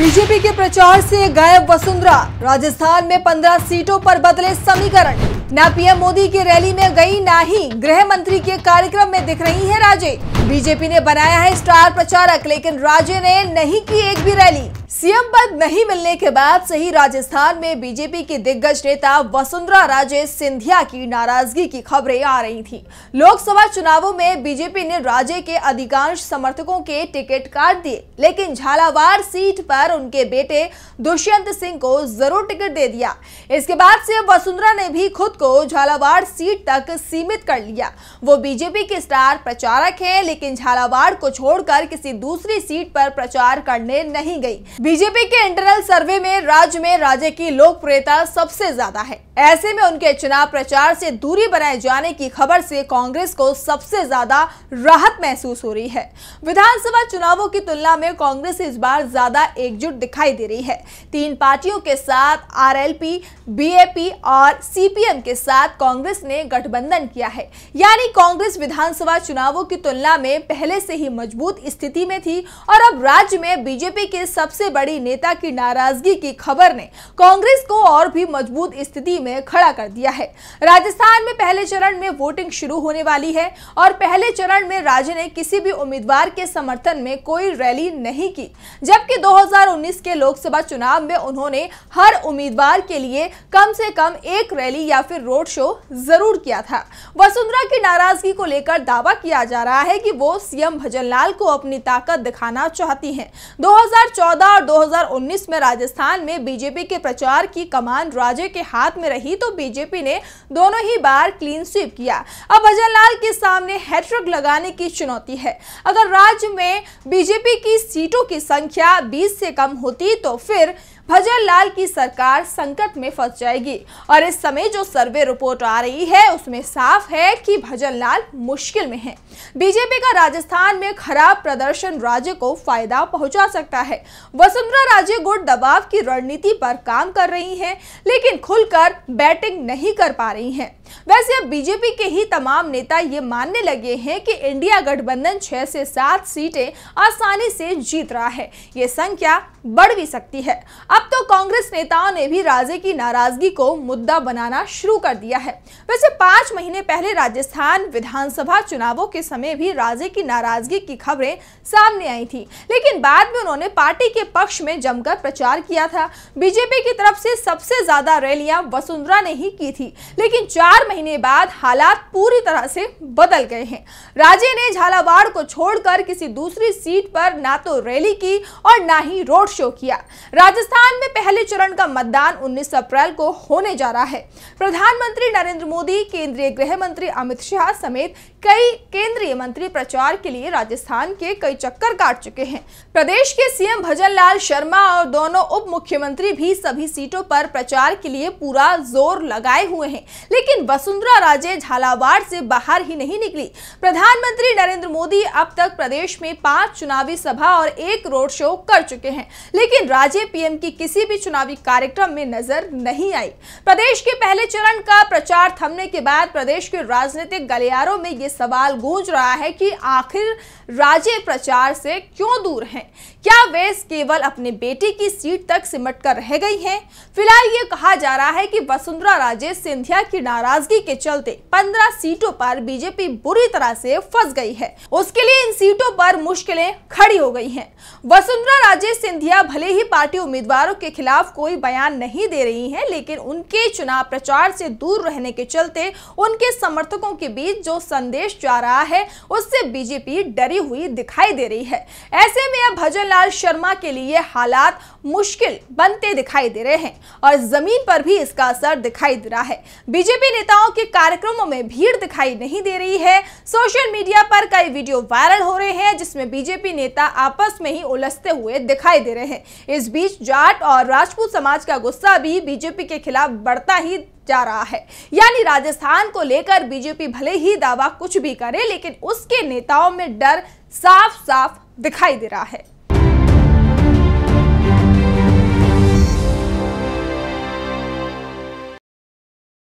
BJP के प्रचार से गायब वसुंधरा राजस्थान में 15 सीटों पर बदले समीकरण न पीएम मोदी की रैली में गई न ही गृह मंत्री के कार्यक्रम में दिख रही है राजे बीजेपी ने बनाया है स्टार प्रचारक लेकिन राजे ने नहीं की एक भी रैली सीएम पद नहीं मिलने के बाद से ही राजस्थान में बीजेपी की दिग्गज नेता वसुंधरा राजे सिंधिया की नाराजगी की खबरें आ रही थी लोकसभा चुनावों में बीजेपी ने राजे के अधिकांश समर्थकों के टिकट काट दिए लेकिन झालावाड़ सीट पर उनके बेटे दुष्यंत सिंह को जरूर टिकट दे दिया इसके बाद से वसुंधरा ने भी खुद को झालावाड़ सीट तक सीमित कर लिया वो बीजेपी के स्टार प्रचारक है लेकिन झालावाड़ को छोड़कर किसी दूसरी सीट पर प्रचार करने नहीं गई बीजेपी के इंटरनल सर्वे में राज्य में राज्य की लोकप्रियता सबसे ज्यादा है ऐसे में उनके चुनाव प्रचार से दूरी बनाए जाने की खबर से कांग्रेस को सबसे ज्यादा राहत महसूस हो रही है विधानसभा चुनावों की तुलना में कांग्रेस इस बार ज्यादा एकजुट दिखाई दे रही है तीन पार्टियों के साथ आरएलपी, बीएपी और सीपीएम के साथ कांग्रेस ने गठबंधन किया है यानी कांग्रेस विधानसभा चुनावों की तुलना में पहले से ही मजबूत स्थिति में थी और अब राज्य में बीजेपी के सबसे बड़ी नेता की नाराजगी की खबर ने कांग्रेस को और भी मजबूत स्थिति में उन्हें खड़ा कर दिया है राजस्थान में पहले चरण में वोटिंग शुरू होने वाली है और पहले चरण में राज्य ने किसी भी उम्मीदवार के समर्थन में कोई रैली नहीं की जबकि 2019 के लोकसभा चुनाव में उन्होंने हर उम्मीदवार के लिए कम से कम एक रैली या फिर रोड शो जरूर किया था वसुंधरा की नाराजगी को लेकर दावा किया जा रहा है कि वो सीएम भजनलाल को अपनी ताकत दिखाना चाहती हैं 2014 और 2019 में राजस्थान में बीजेपी के प्रचार की कमान राजे के हाथ में रही रही तो बीजेपी ने दोनों ही बार क्लीन स्वीप किया अब भजनलाल के सामने हैट्रिक लगाने की चुनौती है अगर राज्य में बीजेपी की सीटों की संख्या 20 से कम होती तो फिर भजन लाल की सरकार संकट में फंस जाएगी और इस समय जो सर्वे रिपोर्ट आ रही है उसमें साफ है कि भजन लाल मुश्किल में है बीजेपी का राजस्थान में खराब प्रदर्शन राज्य को फायदा पहुंचा सकता है वसुंधरा राजे गुट दबाव की रणनीति पर काम कर रही है लेकिन खुलकर बैटिंग नहीं कर पा रही है वैसे अब बीजेपी के ही तमाम नेता ये मानने लगे हैं कि इंडिया गठबंधन छह से सात सीटें आसानी से जीत रहा है ये संख्या बढ़ भी सकती है अब तो कांग्रेस नेताओं ने भी राजे की नाराजगी को मुद्दा बनाना शुरू कर दिया है वैसे पांच महीने पहले राजस्थान विधानसभा चुनावों के समय भी राजे की नाराजगी की खबरें सामने आई थी लेकिन बाद में उन्होंने पार्टी के पक्ष में जमकर प्रचार किया था बीजेपी की तरफ से सबसे ज्यादा रैलियां वसुंधरा ने ही की थी लेकिन चार चार महीने बाद हालात पूरी तरह से बदल गए हैं राजे ने झालावाड़ को छोड़कर किसी दूसरी सीट पर ना तो रैली की और ना ही रोड शो किया राजस्थान में पहले चरण का मतदान 19 अप्रैल को होने जा रहा है प्रधानमंत्री नरेंद्र मोदी केंद्रीय गृह मंत्री अमित शाह समेत कई केंद्रीय मंत्री प्रचार के लिए राजस्थान के कई चक्कर काट चुके हैं प्रदेश के सीएम भजन लाल शर्मा और दोनों उप मुख्यमंत्री भी सभी सीटों पर प्रचार के लिए पूरा जोर लगाए हुए हैं लेकिन वसुंधरा राजे झालावाड़ से बाहर ही नहीं निकली प्रधानमंत्री नरेंद्र मोदी अब तक प्रदेश में पांच चुनावी सभा और एक रोड शो कर चुके हैं लेकिन राजे पीएम की किसी भी चुनाव चुनावी कार्यक्रम में नजर नहीं आई प्रदेश के पहले चरण का प्रचार थमने के बाद प्रदेश के राजनीतिक गलियारों में ये सवाल गूंज रहा है कि आखिर राज्य प्रचार से क्यों दूर हैं क्या वे केवल अपने बेटे की सीट तक सिमट कर रह गई हैं फिलहाल ये कहा जा रहा है कि वसुंधरा राजे सिंधिया की नाराजगी के चलते पंद्रह सीटों पर बीजेपी बुरी तरह से फंस गई है उसके लिए इन सीटों पर मुश्किलें खड़ी हो गई हैं वसुंधरा राजे सिंधिया भले ही पार्टी उम्मीदवारों के खिलाफ कोई बयान नहीं दे रही हैं लेकिन उनके चुनाव प्रचार से दूर रहने के चलते उनके समर्थकों के बीच जो संदेश जा रहा है उससे बीजेपी डरी हुई दिखाई दे रही है ऐसे में अब भजन शर्मा के लिए हालात मुश्किल बनते दिखाई दे रहे हैं और जमीन पर भी इसका असर दिखाई दे रहा है बीजेपी नेताओं के कार्यक्रमों में भीड़ दिखाई नहीं दे रही है सोशल मीडिया पर कई वीडियो वायरल हो रहे हैं जिसमें बीजेपी नेता आपस में ही उलझते हुए दिखाई दे रहे हैं इस बीच जाट और राजपूत समाज का गुस्सा भी बीजेपी के खिलाफ बढ़ता ही जा रहा है यानी राजस्थान को लेकर बीजेपी भले ही दावा कुछ भी करे लेकिन उसके नेताओं में डर साफ साफ दिखाई दे रहा है